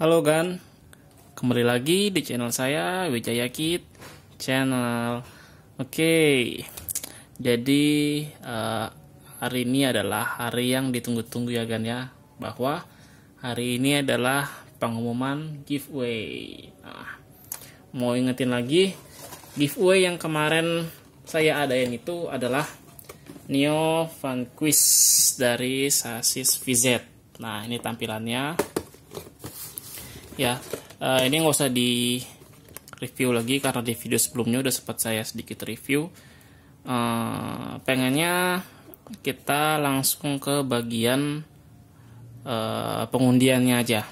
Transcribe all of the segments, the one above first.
Halo Gan, kembali lagi di channel saya Wijaya Kid Channel. Oke, okay. jadi uh, hari ini adalah hari yang ditunggu-tunggu ya Gan ya, bahwa hari ini adalah pengumuman giveaway. Nah, mau ingetin lagi, giveaway yang kemarin saya adain itu adalah Neo Vanquish dari Sasis VZ. Nah, ini tampilannya ya uh, ini nggak usah di review lagi karena di video sebelumnya udah sempat saya sedikit review uh, pengennya kita langsung ke bagian uh, pengundiannya aja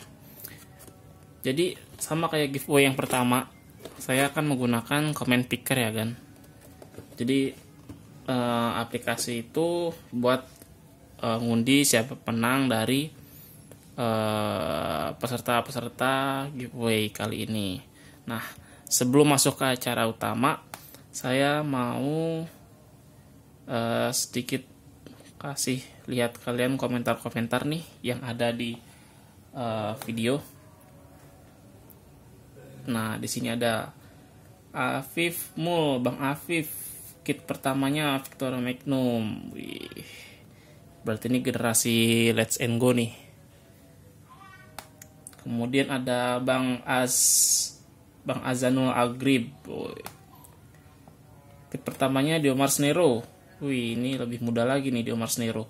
jadi sama kayak giveaway yang pertama saya akan menggunakan comment picker ya kan jadi uh, aplikasi itu buat uh, ngundi siapa penang dari Eh, peserta-peserta uh, giveaway kali ini. Nah, sebelum masuk ke acara utama, saya mau uh, sedikit kasih lihat kalian komentar-komentar nih yang ada di uh, video. Nah, di sini ada Afif Mul, Bang Afif. Kit pertamanya Victor Magnum. Wih. Berarti ini generasi Let's and Go nih Kemudian ada Bang Az Bang Azanul Agrib. Pit pertamanya Diomar Snero. Wih, ini lebih muda lagi nih di Omar Snero.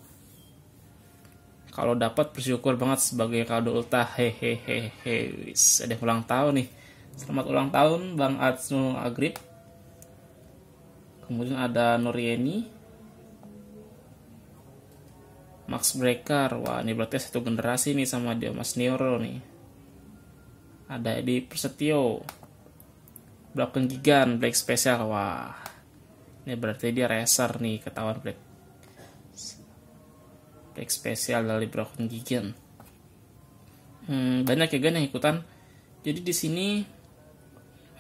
Kalau dapat bersyukur banget sebagai kado ulta. Hehehehe. Ada yang ulang tahun nih. Selamat ulang tahun Bang Azanul Agrib. Kemudian ada Noriani, Max Breaker. Wah, ini berarti satu generasi nih sama dia Mas Nero nih ada di Persetio belakang Gigan Black Special wah ini berarti dia racer nih ketahuan Black Black Special dari Broken Gigan hmm, banyak ya gan yang ikutan jadi di sini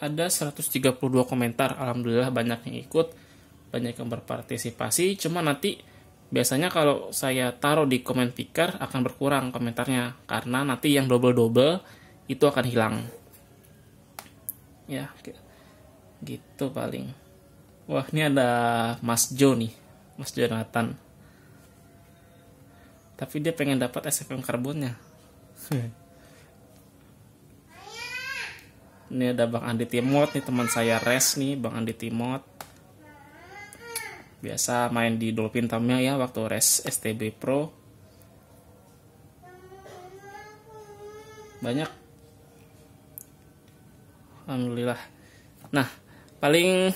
ada 132 komentar alhamdulillah banyak yang ikut banyak yang berpartisipasi cuma nanti biasanya kalau saya taruh di komen picker akan berkurang komentarnya karena nanti yang double double itu akan hilang ya gitu paling wah ini ada Mas Jo nih Mas Jonathan tapi dia pengen dapat SFM karbonnya ini ada Bang Andi Timot nih teman saya res nih Bang Andi Timot biasa main di Dolphin Tamil ya waktu res STB Pro banyak alhamdulillah nah paling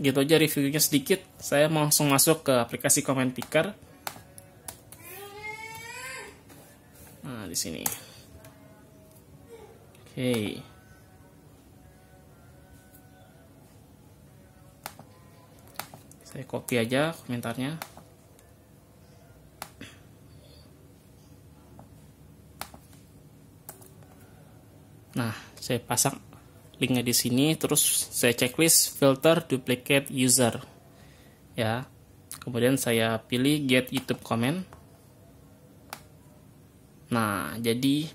gitu aja reviewnya sedikit saya mau langsung masuk ke aplikasi comment picker nah di sini oke okay. saya copy aja komentarnya nah saya pasang linknya di sini terus saya checklist filter duplicate user ya kemudian saya pilih get YouTube comment nah jadi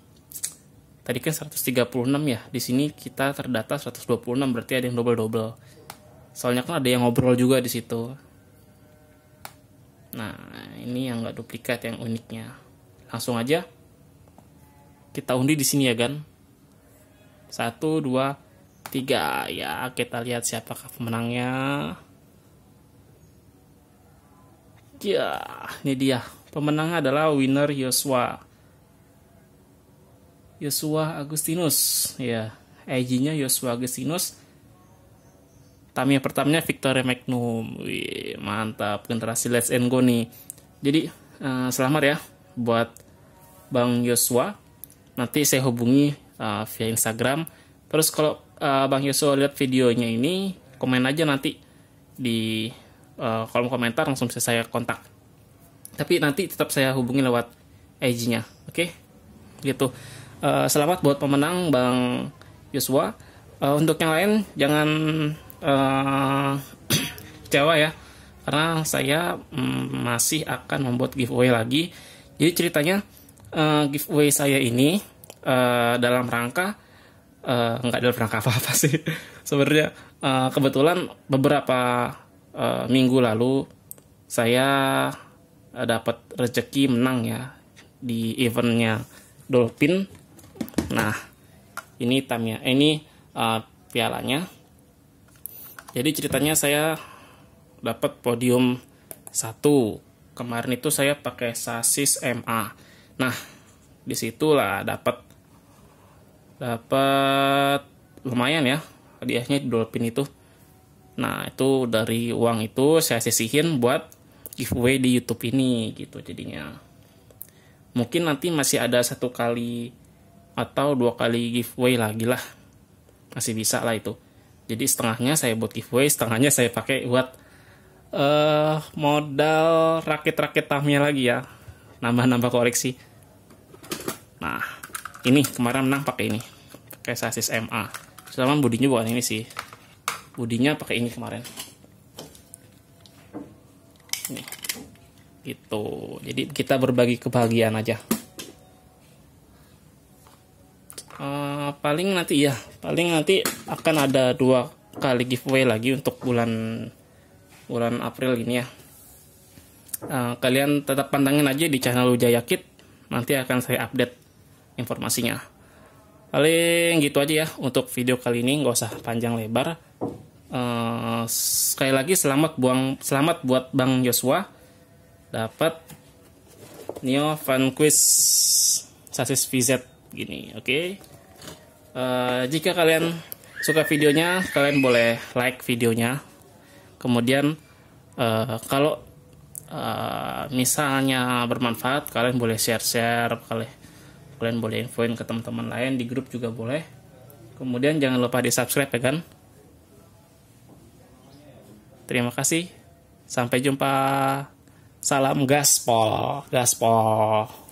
tadi kan 136 ya di sini kita terdata 126 berarti ada yang double double soalnya kan ada yang ngobrol juga di situ nah ini yang nggak duplikat yang uniknya langsung aja kita undi di sini ya kan satu dua tiga ya kita lihat siapakah pemenangnya ya ini dia pemenangnya adalah winner Yosua Yosua Agustinus ya IG-nya Yosua Agustinus Tamiya pertamanya Victor Magnum Wih, mantap generasi Let's and Go nih jadi uh, selamat ya buat Bang Yosua nanti saya hubungi uh, via Instagram terus kalau uh, Bang Yosua lihat videonya ini, komen aja nanti di uh, kolom komentar langsung bisa saya kontak. Tapi nanti tetap saya hubungi lewat IG-nya, oke? Okay? Gitu. Uh, selamat buat pemenang Bang Yosua. Uh, untuk yang lain jangan uh, kecewa ya, karena saya mm, masih akan membuat giveaway lagi. Jadi ceritanya uh, giveaway saya ini uh, dalam rangka uh, nggak dalam rangka apa-apa sih sebenarnya uh, kebetulan beberapa uh, minggu lalu saya dapat rezeki menang ya di eventnya Dolphin nah ini tamnya eh, ini uh, pialanya jadi ceritanya saya dapat podium satu kemarin itu saya pakai sasis MA nah disitulah dapat dapat lumayan ya hadiahnya dolphin itu nah itu dari uang itu saya sisihin buat giveaway di YouTube ini gitu jadinya mungkin nanti masih ada satu kali atau dua kali giveaway lagi lah masih bisa lah itu jadi setengahnya saya buat giveaway setengahnya saya pakai buat uh, modal rakit-rakit tamnya lagi ya nambah-nambah koreksi nah ini kemarin menang pakai ini pakai sasis MA selama bodinya bukan ini sih bodinya pakai ini kemarin ini itu. jadi kita berbagi kebahagiaan aja uh, paling nanti ya paling nanti akan ada dua kali giveaway lagi untuk bulan bulan April ini ya uh, kalian tetap pantangin aja di channel Ujaya Kit nanti akan saya update informasinya. Paling gitu aja ya untuk video kali ini, nggak usah panjang lebar. Uh, sekali lagi selamat buang selamat buat Bang Joshua dapat Neo Vanquish sasis VZ gini, oke. Okay? Uh, eh, jika kalian suka videonya, kalian boleh like videonya. Kemudian uh, kalau uh, misalnya bermanfaat, kalian boleh share-share kalian kalian boleh infoin ke teman-teman lain di grup juga boleh kemudian jangan lupa di subscribe ya kan terima kasih sampai jumpa salam gaspol gaspol